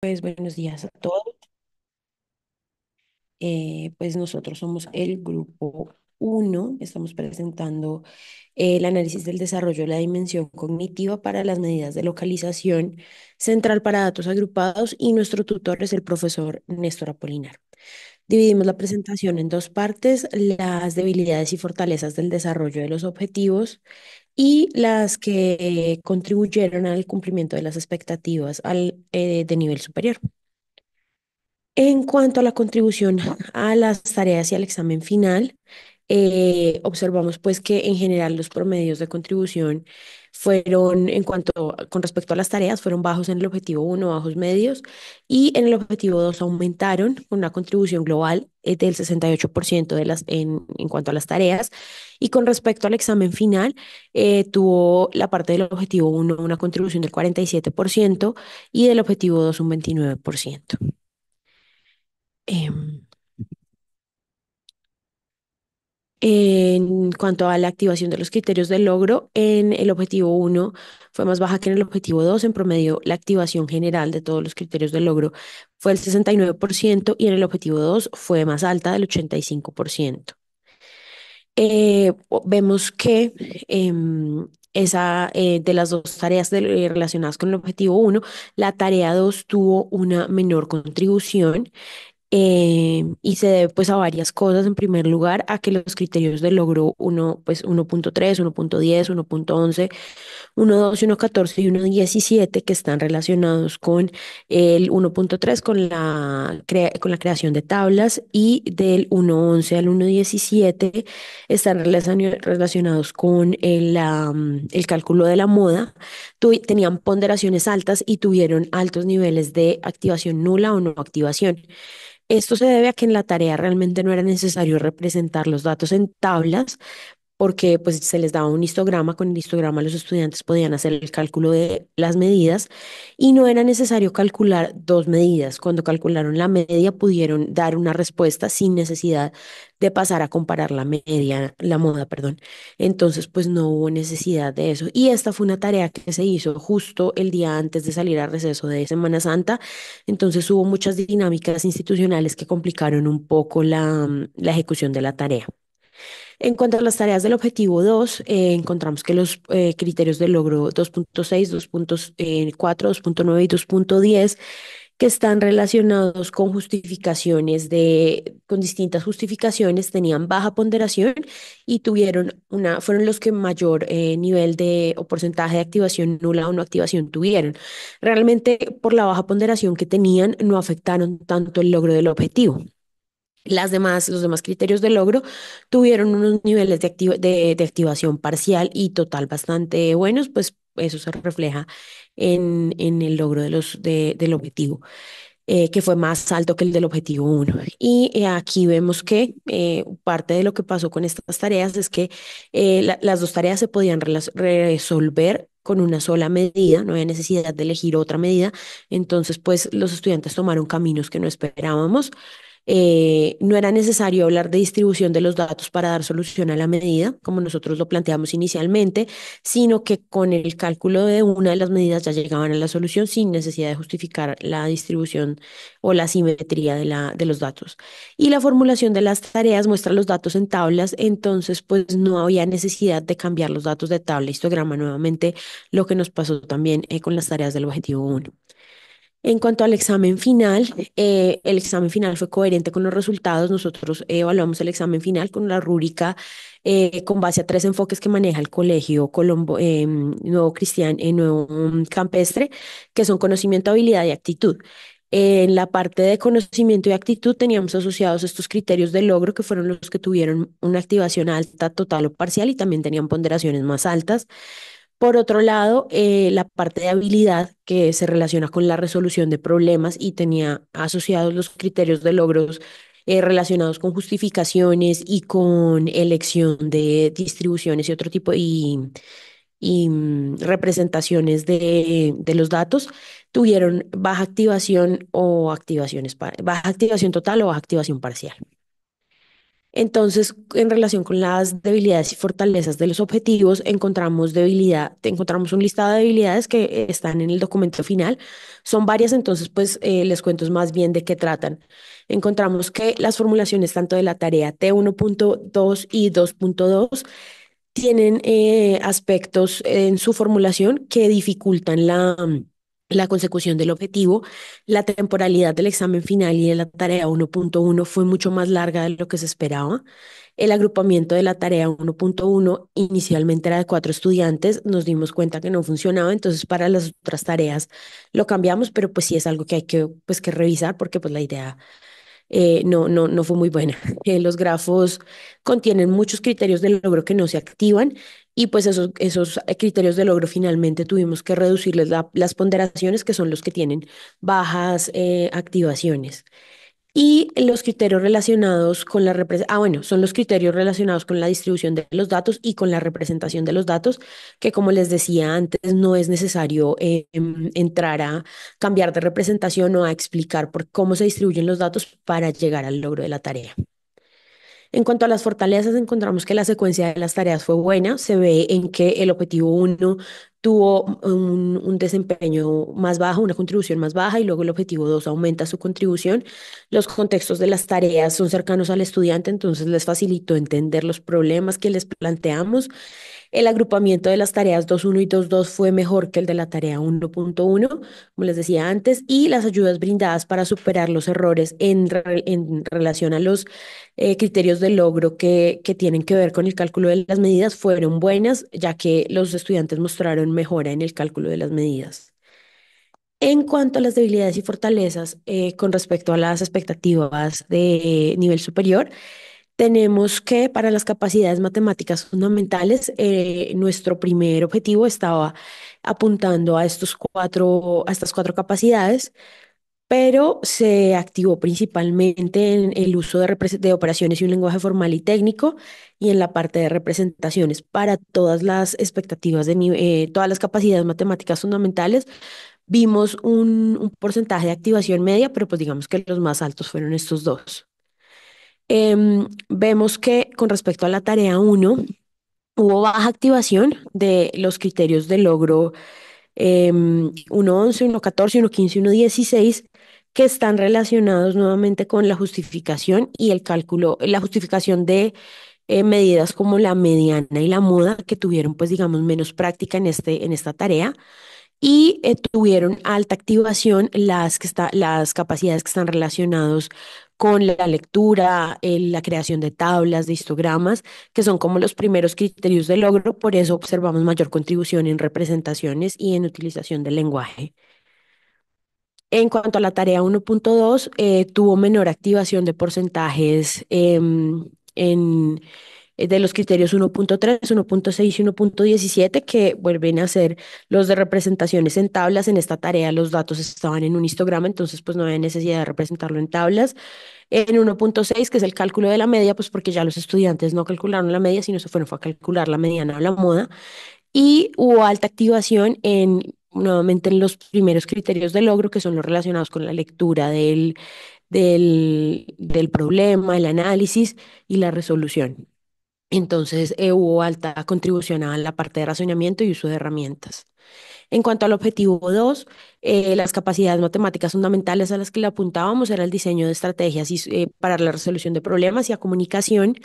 Pues buenos días a todos. Eh, pues nosotros somos el grupo 1, estamos presentando el análisis del desarrollo de la dimensión cognitiva para las medidas de localización central para datos agrupados y nuestro tutor es el profesor Néstor Apolinar. Dividimos la presentación en dos partes, las debilidades y fortalezas del desarrollo de los objetivos y las que contribuyeron al cumplimiento de las expectativas al, eh, de nivel superior. En cuanto a la contribución a las tareas y al examen final, eh, observamos pues que en general los promedios de contribución fueron, en cuanto con respecto a las tareas, fueron bajos en el objetivo 1, bajos medios, y en el objetivo 2 aumentaron con una contribución global eh, del 68% de las, en, cuanto a las tareas. Y con respecto al examen final, eh, tuvo la parte del objetivo 1 una contribución del 47% y del objetivo 2 un 29%. En cuanto a la activación de los criterios de logro, en el objetivo 1 fue más baja que en el objetivo 2. En promedio, la activación general de todos los criterios de logro fue el 69% y en el objetivo 2 fue más alta del 85%. Eh, vemos que em, esa, eh, de las dos tareas eh, relacionadas con el objetivo 1, la tarea 2 tuvo una menor contribución eh, y se debe pues a varias cosas. En primer lugar, a que los criterios de logro pues 1.3, 1.10, 1.11, 1.12, 1.14 y 1.17 que están relacionados con el 1.3, con la, con la creación de tablas y del 1.11 al 1.17 están relacionados con el, mm, el cálculo de la moda. tenían ponderaciones altas y tuvieron altos niveles de activación nula o no activación. Esto se debe a que en la tarea realmente no era necesario representar los datos en tablas, porque pues se les daba un histograma, con el histograma los estudiantes podían hacer el cálculo de las medidas y no era necesario calcular dos medidas. Cuando calcularon la media pudieron dar una respuesta sin necesidad de pasar a comparar la media, la moda, perdón. Entonces pues no hubo necesidad de eso y esta fue una tarea que se hizo justo el día antes de salir a receso de Semana Santa. Entonces hubo muchas dinámicas institucionales que complicaron un poco la, la ejecución de la tarea. En cuanto a las tareas del objetivo 2, eh, encontramos que los eh, criterios de logro 2.6, 2.4, 2.9 y 2.10 que están relacionados con justificaciones de, con distintas justificaciones, tenían baja ponderación y tuvieron una, fueron los que mayor eh, nivel de o porcentaje de activación nula o no activación tuvieron. Realmente por la baja ponderación que tenían no afectaron tanto el logro del objetivo las demás, los demás criterios de logro tuvieron unos niveles de, activación parcial y total bastante buenos, pues eso se refleja en, el logro de los, del objetivo. Eh, que fue más alto que el del objetivo 1. Y eh, aquí vemos que eh, parte de lo que pasó con estas tareas es que las dos tareas se podían resolver con una sola medida, no había necesidad de elegir otra medida, entonces pues los estudiantes tomaron caminos que no esperábamos. Eh, no era necesario hablar de distribución de los datos para dar solución a la medida, como nosotros lo planteamos inicialmente, sino que con el cálculo de una de las medidas ya llegaban a la solución sin necesidad de justificar la distribución o la simetría de, los datos. Y la formulación de las tareas muestra los datos en tablas, entonces pues no había necesidad de cambiar los datos de tabla histograma nuevamente, lo que nos pasó también eh, con las tareas del objetivo 1. En cuanto al examen final, eh, el examen final fue coherente con los resultados. Nosotros evaluamos el examen final con la rúbrica eh, con base a tres enfoques que maneja el colegio Colombo, em, Nuevo Cristian, eh, Nuevo Campestre, que son conocimiento, habilidad y actitud. En la parte de conocimiento y actitud teníamos asociados estos criterios de logro que fueron los que tuvieron una activación alta, total o parcial y también tenían ponderaciones más altas. Por otro lado, eh, la parte de habilidad que se relaciona con la resolución de problemas y tenía asociados los criterios de logros eh, relacionados con justificaciones y con elección de distribuciones y otro tipo y, mm, representaciones de, de, los datos, tuvieron baja activación o activaciones, baja activación total o baja activación parcial. Entonces, en relación con las debilidades y fortalezas de los objetivos, encontramos debilidad, encontramos un listado de debilidades que están en el documento final. Son varias, entonces, pues eh, les cuento más bien de qué tratan. Encontramos que las formulaciones tanto de la tarea T1.2 y 2.2 tienen eh, aspectos en su formulación que dificultan la la consecución del objetivo, la temporalidad del examen final y de la tarea 1.1 fue mucho más larga de lo que se esperaba. El agrupamiento de la tarea 1.1 inicialmente era de cuatro estudiantes, nos dimos cuenta que no funcionaba, entonces para las otras tareas lo cambiamos, pero pues sí es algo que hay que, pues, que revisar porque pues la idea eh, no, no, no fue muy buena. Eh, los grafos contienen muchos criterios de logro que no se activan y pues esos, eh, criterios de logro finalmente tuvimos que reducirles las ponderaciones que son los que tienen bajas activaciones. Y los criterios relacionados con la representación, ah, bueno, son los criterios relacionados con la distribución de los datos y con la representación de los datos, que como les decía antes, no es necesario em, entrar a cambiar de representación o a explicar por cómo se distribuyen los datos para llegar al logro de la tarea. En cuanto a las fortalezas, encontramos que la secuencia de las tareas fue buena. Se ve en que el objetivo 1 tuvo un, desempeño más bajo, una contribución más baja y luego el objetivo 2 aumenta su contribución. Los contextos de las tareas son cercanos al estudiante, entonces les facilitó entender los problemas que les planteamos. El agrupamiento de las tareas 2.1 y 2.2 fue mejor que el de la tarea 1.1, como les decía antes, y las ayudas brindadas para superar los errores en, relación a los eh, criterios de logro que, que tienen que ver con el cálculo de las medidas fueron buenas, ya que los estudiantes mostraron mejora en el cálculo de las medidas. En cuanto a las debilidades y fortalezas, eh, con respecto a las expectativas de eh, nivel superior, tenemos que para las capacidades matemáticas fundamentales, eh, nuestro primer objetivo estaba apuntando a, estos cuatro, a estas cuatro capacidades, pero se activó principalmente en el uso de, operaciones y un lenguaje formal y técnico y en la parte de representaciones para todas las expectativas de eh, todas las capacidades matemáticas fundamentales. Vimos un, porcentaje de activación media, pero pues digamos que los más altos fueron estos dos. Em, vemos que con respecto a la tarea 1, hubo baja activación de los criterios de logro 1.11, em, uno 1.15, uno que están relacionados nuevamente con la justificación y el cálculo, la justificación de eh, medidas como la mediana y la moda, que tuvieron, pues, digamos, menos práctica en, este, en esta tarea y eh, tuvieron alta activación las, que está, las capacidades que están relacionados con la lectura, la creación de tablas, de histogramas, que son como los primeros criterios de logro, por eso observamos mayor contribución en representaciones y en utilización del lenguaje. En cuanto a la tarea 1.2, eh, tuvo menor activación de porcentajes em, en eh, de los criterios 1.3, 1.6 y 1.17 que vuelven a ser los de representaciones en tablas. En esta tarea los datos estaban en un histograma, entonces pues no había necesidad de representarlo en tablas. En 1.6, que es el cálculo de la media, pues porque ya los estudiantes no calcularon la media, sino se fueron fue a calcular la mediana o la moda. Y hubo alta activación en nuevamente en los primeros criterios de logro, que son los relacionados con la lectura del, del problema, el análisis y la resolución. Entonces eh, hubo alta contribución a la parte de razonamiento y uso de herramientas. En cuanto al objetivo 2, eh, las capacidades matemáticas fundamentales a las que le apuntábamos era el diseño de estrategias y, eh, para la resolución de problemas y a comunicación,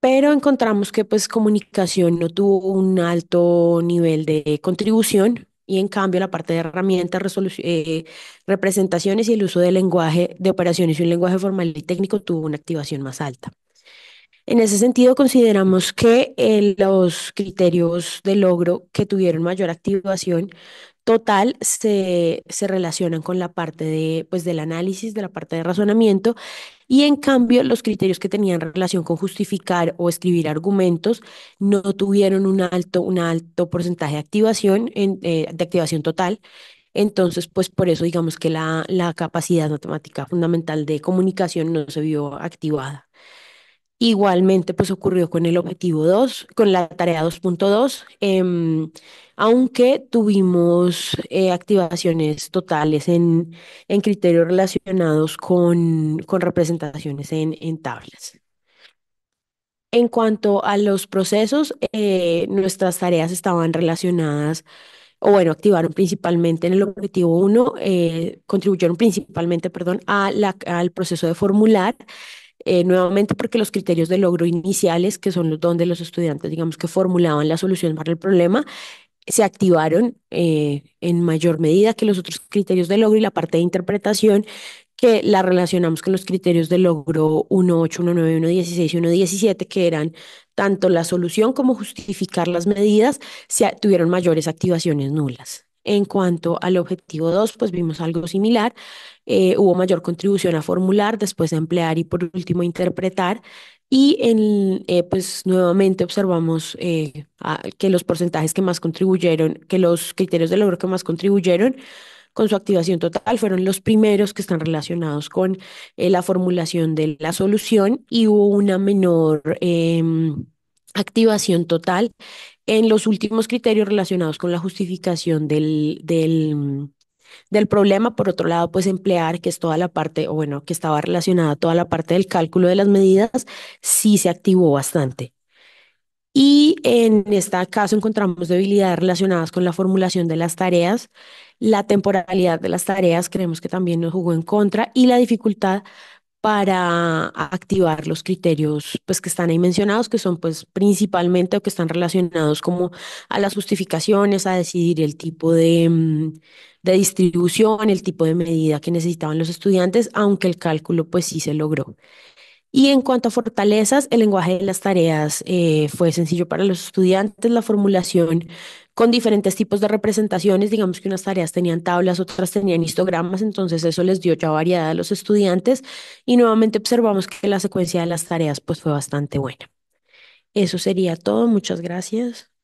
pero encontramos que pues comunicación no tuvo un alto nivel de contribución y en cambio la parte de herramientas, representaciones y el uso del lenguaje de operaciones y un lenguaje formal y técnico tuvo una activación más alta. En ese sentido, consideramos que eh, los criterios de logro que tuvieron mayor activación total se, relacionan con la parte de, pues, del análisis, de la parte de razonamiento, y en cambio los criterios que tenían relación con justificar o escribir argumentos no tuvieron un alto, un alto porcentaje de activación, eh, de activación total. Entonces, pues por eso digamos que la capacidad matemática fundamental de comunicación no se vio activada. Igualmente, pues ocurrió con el objetivo 2, con la tarea 2.2, em, aunque tuvimos eh, activaciones totales en, en criterios relacionados con, con representaciones en, en, tablas. En cuanto a los procesos, eh, nuestras tareas estaban relacionadas, o bueno, activaron principalmente en el objetivo 1, eh, contribuyeron principalmente, perdón, a al proceso de formular eh, nuevamente porque los criterios de logro iniciales, que son los donde los estudiantes, digamos, que formulaban la solución para el problema, se activaron eh, en mayor medida que los otros criterios de logro y la parte de interpretación que la relacionamos con los criterios de logro 1.8, 1.9, 1.16 y 1.17, que eran tanto la solución como justificar las medidas, se tuvieron mayores activaciones nulas. En cuanto al objetivo 2, pues vimos algo similar. Eh, hubo mayor contribución a formular, después a emplear y por último a interpretar. Y en, eh, pues nuevamente observamos eh, que los porcentajes que más contribuyeron, que los criterios de logro que más contribuyeron con su activación total fueron los primeros que están relacionados con la formulación de la solución y hubo una menor em, activación total en los últimos criterios relacionados con la justificación del, del, problema, por otro lado, pues emplear, que es toda la parte, o bueno, que estaba relacionada a toda la parte del cálculo de las medidas, sí se activó bastante. Y en este caso encontramos debilidades relacionadas con la formulación de las tareas, la temporalidad de las tareas creemos que también nos jugó en contra y la dificultad para activar los criterios pues, que están ahí mencionados, que son pues, principalmente o que están relacionados como a las justificaciones, a decidir el tipo de, mm, de distribución, el tipo de medida que necesitaban los estudiantes, aunque el cálculo pues sí se logró. Y en cuanto a fortalezas, el lenguaje de las tareas eh, fue sencillo para los estudiantes, la formulación con diferentes tipos de representaciones, digamos que unas tareas tenían tablas, otras tenían histogramas, entonces eso les dio ya variedad a los estudiantes y nuevamente observamos que la secuencia de las tareas pues fue bastante buena. Eso sería todo, muchas gracias.